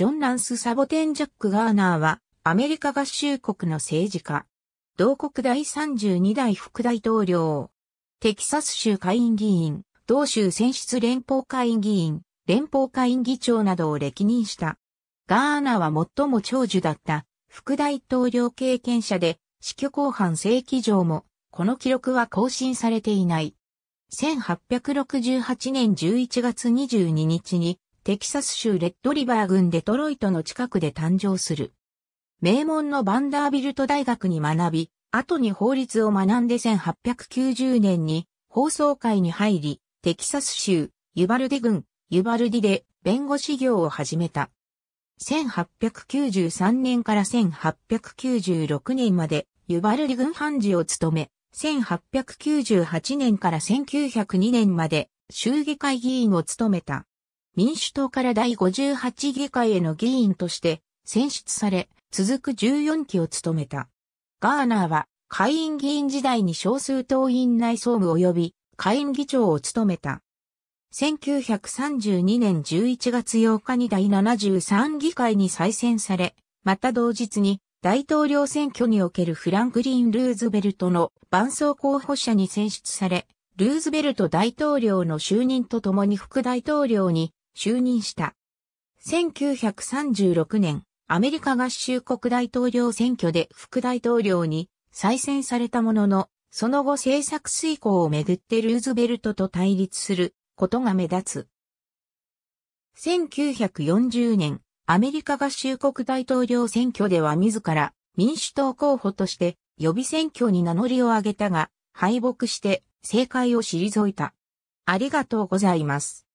ジョン・ランス・サボテン・ジャック・ガーナーは、アメリカ合衆国の政治家。同国第32代副大統領。テキサス州下院議員、同州選出連邦下院議員、連邦下院議長などを歴任した。ガーナは最も長寿だった副大統領経験者で、死去後半世紀上も、この記録は更新されていない。1868年11月22日にテキサス州レッドリバー郡デトロイトの近くで誕生する。名門のバンダービルト大学に学び、後に法律を学んで1890年に放送会に入り、テキサス州、ユバルデ郡、ユバルディで弁護士業を始めた。1893年から1896年までユバルディ郡判事を務め、1898年から1902年まで衆議会議員を務めた。民主党から第58議会への議員として選出され、続く14期を務めた。ガーナーは、会員議員時代に少数党員内総務及び、会員議長を務めた。1932年11月8日に第73議会に再選され、また同日に大統領選挙におけるフランクリン・ルーズベルトの伴走候補者に選出され、ルーズベルト大統領の就任とともに副大統領に就任した。1936年、アメリカ合衆国大統領選挙で副大統領に再選されたものの、その後政策遂行をめぐってルーズベルトと対立することが目立つ。1940年、アメリカ合衆国大統領選挙では自ら民主党候補として予備選挙に名乗りを上げたが、敗北して政界を退いた。ありがとうございます。